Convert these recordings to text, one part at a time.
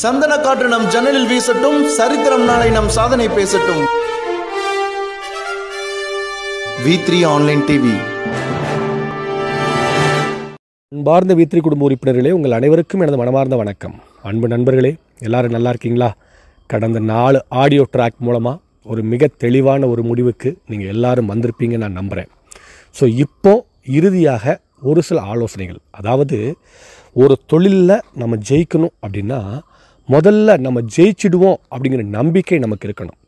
சந்தன காற்று நம் ஜன்னலில் வீசட்டும் சரித்திரம் நாளை நம் சாதனை பேசட்டும் வி த்ரீ ஆன்லைன் டிவி அன்பார்ந்த வீத்ரி குடும்ப உறுப்பினர்களே உங்கள் அனைவருக்கும் எனது மனமார்ந்த வணக்கம் அன்பு நண்பர்களே எல்லாரும் நல்லா இருக்கீங்களா கடந்த நாலு ஆடியோ ட்ராக் மூலமாக ஒரு மிக தெளிவான ஒரு முடிவுக்கு நீங்கள் எல்லாரும் வந்திருப்பீங்க நான் நம்புகிறேன் ஸோ இப்போது இறுதியாக ஒரு சில ஆலோசனைகள் அதாவது ஒரு தொழிலில் நம்ம ஜெயிக்கணும் அப்படின்னா முதல்ல நம்ம ஜெயிச்சிடுவோம் அப்படிங்கிற நம்பிக்கை நமக்கு இருக்கணும்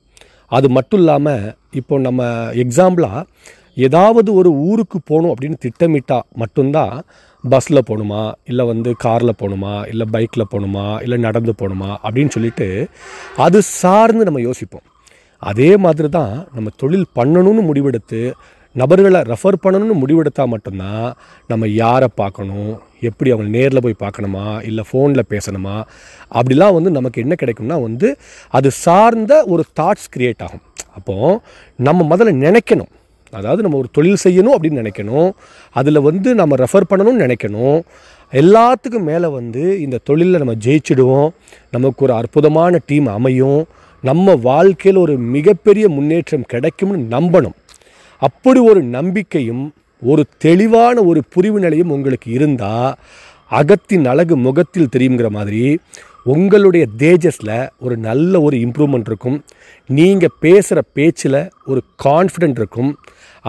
அது மட்டும் இல்லாமல் இப்போ நம்ம எக்ஸாம்பிளாக ஏதாவது ஒரு ஊருக்கு போகணும் அப்படின்னு திட்டமிட்டால் மட்டும்தான் பஸ்ஸில் போகணுமா இல்லை வந்து காரில் போகணுமா இல்லை பைக்கில் போகணுமா இல்லை நடந்து போகணுமா அப்படின்னு சொல்லிட்டு அது சார்ந்து நம்ம யோசிப்போம் அதே மாதிரி தான் நம்ம தொழில் பண்ணணும்னு முடிவெடுத்து நபர்களை ரெஃபர் பண்ணணும்னு முடிவெடுத்தால் மட்டும்தான் நம்ம யாரை பார்க்கணும் எப்படி அவங்க நேரில் போய் பார்க்கணுமா இல்லை ஃபோனில் பேசணுமா அப்படிலாம் வந்து நமக்கு என்ன கிடைக்கும்னா வந்து அது சார்ந்த ஒரு தாட்ஸ் க்ரியேட் ஆகும் அப்போது நம்ம முதல்ல நினைக்கணும் அதாவது நம்ம ஒரு தொழில் செய்யணும் அப்படின்னு நினைக்கணும் அதில் வந்து நம்ம ரெஃபர் பண்ணணும்னு நினைக்கணும் எல்லாத்துக்கும் மேலே வந்து இந்த தொழிலில் நம்ம ஜெயிச்சிடுவோம் நமக்கு ஒரு அற்புதமான டீம் அமையும் நம்ம வாழ்க்கையில் ஒரு மிகப்பெரிய முன்னேற்றம் கிடைக்கும்னு நம்பணும் அப்படி ஒரு நம்பிக்கையும் ஒரு தெளிவான ஒரு புரிவு நிலையும் உங்களுக்கு இருந்தால் அகத்தின் அழகு முகத்தில் தெரியுங்கிற மாதிரி உங்களுடைய தேஜஸில் ஒரு நல்ல ஒரு இம்ப்ரூவ்மெண்ட் இருக்கும் நீங்கள் பேசுகிற பேச்சில் ஒரு கான்ஃபிடென்ட் இருக்கும்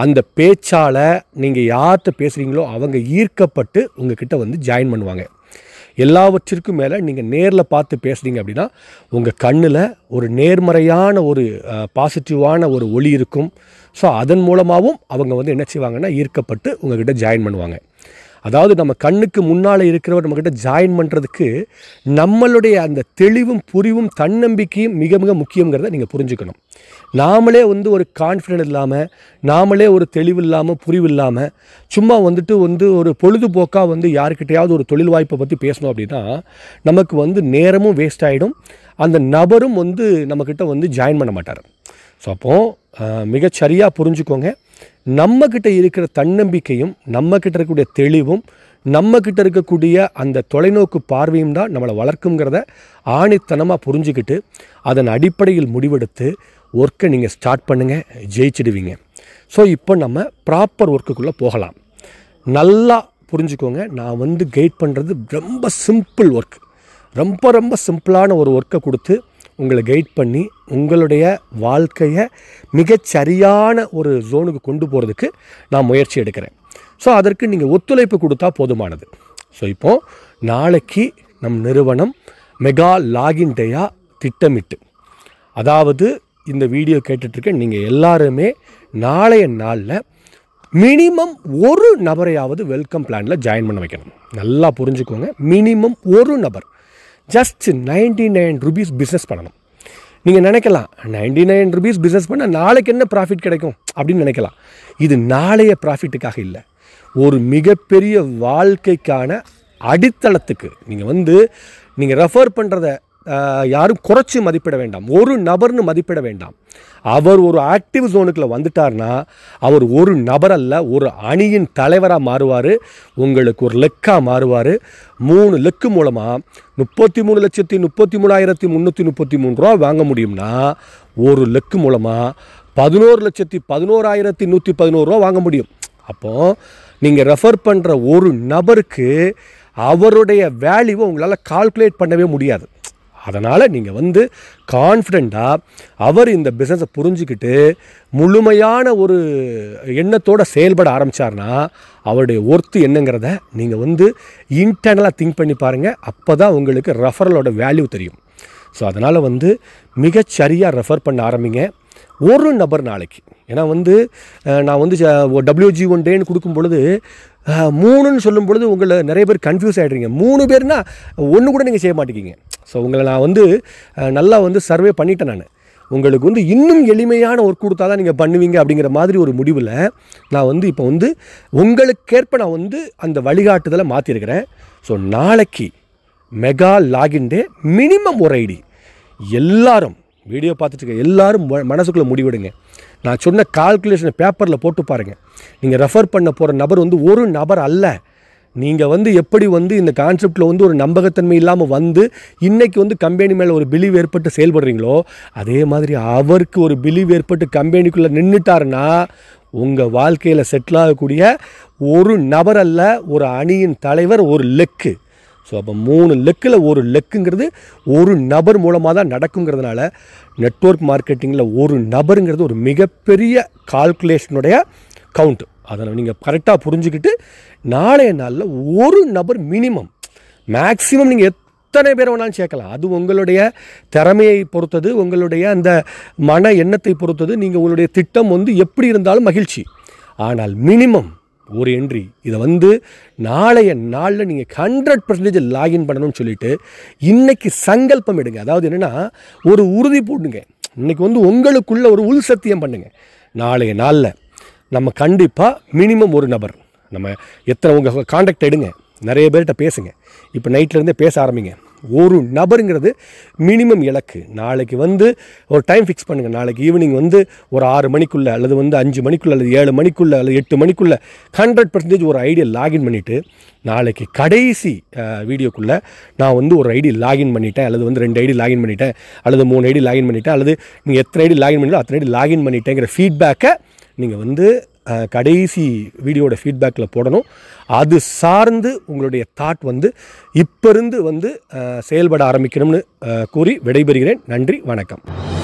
அந்த பேச்சால் நீங்கள் யார்கிட்ட பேசுகிறீங்களோ அவங்க ஈர்க்கப்பட்டு உங்ககிட்ட வந்து ஜாயின் பண்ணுவாங்க எல்லாவற்றிற்கும் மேலே நீங்கள் நேரில் பார்த்து பேசுகிறீங்க அப்படின்னா உங்கள் கண்ணில் ஒரு நேர்மறையான ஒரு பாசிட்டிவான ஒரு ஒளி இருக்கும் ஸோ அதன் மூலமாகவும் அவங்க வந்து என்ன செய்வாங்கன்னா ஈர்க்கப்பட்டு உங்ககிட்ட ஜாயின் பண்ணுவாங்க அதாவது நம்ம கண்ணுக்கு முன்னால் இருக்கிறவர் நம்மக்கிட்ட ஜாயின் பண்ணுறதுக்கு நம்மளுடைய அந்த தெளிவும் புரிவும் தன்னம்பிக்கையும் மிக மிக முக்கியங்கிறத நீங்கள் புரிஞ்சுக்கணும் நாமளே வந்து ஒரு கான்ஃபிடென்ட் இல்லாமல் நாமளே ஒரு தெளிவு இல்லாமல் புரிவு இல்லாமல் சும்மா வந்துட்டு வந்து ஒரு பொழுதுபோக்காக வந்து யாருக்கிட்டையாவது ஒரு தொழில் வாய்ப்பை பற்றி பேசணும் அப்படின்னா நமக்கு வந்து நேரமும் வேஸ்ட் ஆகிடும் அந்த நபரும் வந்து நம்மக்கிட்ட வந்து ஜாயின் பண்ண மாட்டார் ஸோ அப்போது மிகச்சரியாக புரிஞ்சுக்கோங்க நம்மக்கிட்ட இருக்கிற தன்னம்பிக்கையும் நம்மக்கிட்ட இருக்கக்கூடிய தெளிவும் நம்மக்கிட்ட இருக்கக்கூடிய அந்த தொலைநோக்கு பார்வையும் தான் நம்மளை வளர்க்குங்கிறத ஆணித்தனமாக புரிஞ்சுக்கிட்டு அதன் அடிப்படையில் முடிவெடுத்து ஒர்க்கை நீங்கள் ஸ்டார்ட் பண்ணுங்கள் ஜெயிச்சிடுவீங்க ஸோ இப்போ நம்ம ப்ராப்பர் ஒர்க்குக்குள்ளே போகலாம் நல்லா புரிஞ்சுக்கோங்க நான் வந்து கைட் பண்ணுறது ரொம்ப சிம்பிள் ஒர்க் ரொம்ப ரொம்ப சிம்பிளான ஒரு ஒர்க்கை கொடுத்து உங்களை கைட் பண்ணி உங்களுடைய வாழ்க்கையை மிகச்சரியான ஒரு ஜோனுக்கு கொண்டு போகிறதுக்கு நான் முயற்சி எடுக்கிறேன் ஸோ அதற்கு நீங்கள் ஒத்துழைப்பு கொடுத்தா போதுமானது ஸோ இப்போது நாளைக்கு நம் நிறுவனம் மெகா லாகின் டேயாக திட்டமிட்டு அதாவது இந்த வீடியோ கேட்டுட்ருக்கேன் நீங்கள் எல்லாருமே நாளைய நாளில் மினிமம் ஒரு நபரையாவது வெல்கம் பிளானில் ஜாயின் பண்ண வைக்கணும் நல்லா புரிஞ்சுக்கோங்க மினிமம் ஒரு நபர் just ninety nine rupees business பண்ணணும் நீங்கள் நினைக்கலாம் நைன்டி நைன் ருபீஸ் பிஸ்னஸ் பண்ணால் நாளைக்கு என்ன ப்ராஃபிட் கிடைக்கும் அப்படின்னு நினைக்கலாம் இது நாளைய ப்ராஃபிட்டுக்காக இல்லை ஒரு மிகப்பெரிய வாழ்க்கைக்கான அடித்தளத்துக்கு நீங்கள் வந்து நீங்கள் ரெஃபர் பண்ணுறத யாரும் குறைச்சி மதிப்பிட வேண்டாம் ஒரு நபர்னு மதிப்பிட வேண்டாம் அவர் ஒரு ஆக்டிவ் ஜோனுக்குள்ளே வந்துட்டார்னா அவர் ஒரு நபர் அல்ல ஒரு அணியின் தலைவராக மாறுவார் உங்களுக்கு ஒரு லெக்காக மாறுவார் மூணு லெக்கு மூலமாக முப்பத்தி மூணு லட்சத்தி முப்பத்தி மூணாயிரத்தி முந்நூற்றி முப்பத்தி மூணு ரூபா வாங்க முடியும்னா ஒரு லெக்கு மூலமாக பதினோரு லட்சத்தி பதினோராயிரத்தி நூற்றி பதினோரு ரூபா வாங்க முடியும் அப்போது நீங்கள் ரெஃபர் பண்ணுற ஒரு நபருக்கு அவருடைய வேல்யூவை உங்களால் கால்குலேட் பண்ணவே முடியாது அதனால் நீங்கள் வந்து கான்ஃபிடெண்ட்டாக அவர் இந்த பிஸ்னஸை புரிஞ்சுக்கிட்டு முழுமையான ஒரு எண்ணத்தோடு செயல்பட ஆரம்பித்தார்னா அவருடைய ஒர்த்து என்னங்கிறத நீங்கள் வந்து இன்டர்னலாக திங்க் பண்ணி பாருங்கள் அப்போ தான் உங்களுக்கு ரெஃபரலோட வேல்யூ தெரியும் ஸோ அதனால் வந்து மிகச்சரியாக ரெஃபர் பண்ண ஆரம்பிங்க ஒரு நபர் நாளைக்கு ஏன்னா வந்து நான் வந்து டபிள்யூஜி ஒன் டேன்னு கொடுக்கும் பொழுது மூணுன்னு சொல்லும் பொழுது உங்களை நிறைய பேர் கன்ஃபியூஸ் ஆகிடுறீங்க மூணு பேர்னால் ஒன்று கூட நீங்கள் செய்ய மாட்டேங்கிங்க ஸோ உங்களை நான் வந்து நல்லா வந்து சர்வே பண்ணிட்டேன் நான் உங்களுக்கு வந்து இன்னும் எளிமையான ஒர்க் கொடுத்தா தான் நீங்கள் பண்ணுவீங்க அப்படிங்கிற மாதிரி ஒரு முடிவில் நான் வந்து இப்போ வந்து உங்களுக்கேற்ப நான் வந்து அந்த வழிகாட்டுதலை மாற்றிருக்கிறேன் ஸோ நாளைக்கு மெகா லாகின் டே மினிமம் ஒரு ஐடி எல்லாரும் வீடியோ பார்த்துட்டு இருக்க எல்லாரும் மனசுக்குள்ளே முடிவிடுங்க நான் சொன்ன கால்குலேஷனை பேப்பரில் போட்டு பாருங்கள் நீங்கள் ரெஃபர் பண்ண போகிற நபர் வந்து ஒரு நபர் அல்ல நீங்கள் வந்து எப்படி வந்து இந்த கான்செப்டில் வந்து ஒரு நம்பகத்தன்மை இல்லாமல் வந்து இன்றைக்கி வந்து கம்பெனி மேலே ஒரு பிலீவ் ஏற்பட்டு செயல்படுறீங்களோ அதே மாதிரி அவருக்கு ஒரு பிலீவ் ஏற்பட்டு கம்பெனிக்குள்ளே நின்றுட்டாருன்னா உங்கள் வாழ்க்கையில் செட்டில் ஆகக்கூடிய ஒரு நபர் அல்ல ஒரு அணியின் தலைவர் ஒரு லெக்கு ஸோ அப்போ மூணு லெக்கில் ஒரு லெக்குங்கிறது ஒரு நபர் மூலமாக தான் நடக்குங்கிறதுனால நெட்ஒர்க் மார்க்கெட்டிங்கில் ஒரு நபருங்கிறது ஒரு மிகப்பெரிய கால்குலேஷனுடைய கவுண்ட்டு அதை நீங்கள் கரெக்டாக புரிஞ்சுக்கிட்டு நாளைய நாளில் ஒரு நபர் மினிமம் மேக்ஸிமம் நீங்கள் எத்தனை பேர் வேணாலும் சேர்க்கலாம் அது உங்களுடைய திறமையை பொறுத்தது உங்களுடைய அந்த மன எண்ணத்தை பொறுத்தது நீங்கள் உங்களுடைய திட்டம் வந்து எப்படி இருந்தாலும் மகிழ்ச்சி ஆனால் மினிமம் ஒரு என்ட்ரி இதை வந்து நாளைய நாளில் நீங்கள் ஹண்ட்ரட் பர்சன்டேஜ் லாகின் பண்ணணும்னு சொல்லிட்டு இன்றைக்கி சங்கல்பம் எடுங்க அதாவது என்னென்னா ஒரு உறுதி போடுங்க இன்றைக்கி வந்து உங்களுக்குள்ள ஒரு உள் சத்தியம் பண்ணுங்கள் நாளைய நாளில் நம்ம கண்டிப்பாக மினிமம் ஒரு நபர் நம்ம எத்தனை உங்கள் காண்டாக்ட் எடுங்க நிறைய பேர்கிட்ட பேசுங்க இப்போ நைட்லேருந்தே பேச ஆரம்பிங்க ஒரு நபருங்கிறது மினிமம் இலக்கு நாளைக்கு வந்து ஒரு டைம் ஃபிக்ஸ் பண்ணுங்கள் நாளைக்கு ஈவினிங் வந்து ஒரு ஆறு மணிக்குள்ளே அல்லது வந்து அஞ்சு மணிக்குள்ளே அல்லது ஏழு மணிக்குள்ளே அல்லது எட்டு மணிக்குள்ளே ஹண்ட்ரட் பர்சன்டேஜ் ஒரு ஐடியா லாகின் பண்ணிவிட்டு நாளைக்கு கடைசி வீடியோக்குள்ளே நான் வந்து ஒரு ஐடி லாகின் பண்ணிட்டேன் அல்லது வந்து ரெண்டு ஐடி லாகின் பண்ணிட்டேன் அல்லது மூணு ஐடி லாகின் பண்ணிட்டேன் அல்லது நீங்கள் எத்தனை ஐடி லாகின் பண்ணலாம் அத்தனை ஐடி லாகின் பண்ணிட்டேங்கிற ஃபீட்பேக்கை நீங்கள் வந்து கடைசி வீடியோட ஃபீட்பேக்கில் போடணும் அது சார்ந்து உங்களுடைய தாட் வந்து இப்போ இருந்து வந்து செயல்பட ஆரம்பிக்கணும்னு கூறி விடைபெறுகிறேன் நன்றி வணக்கம்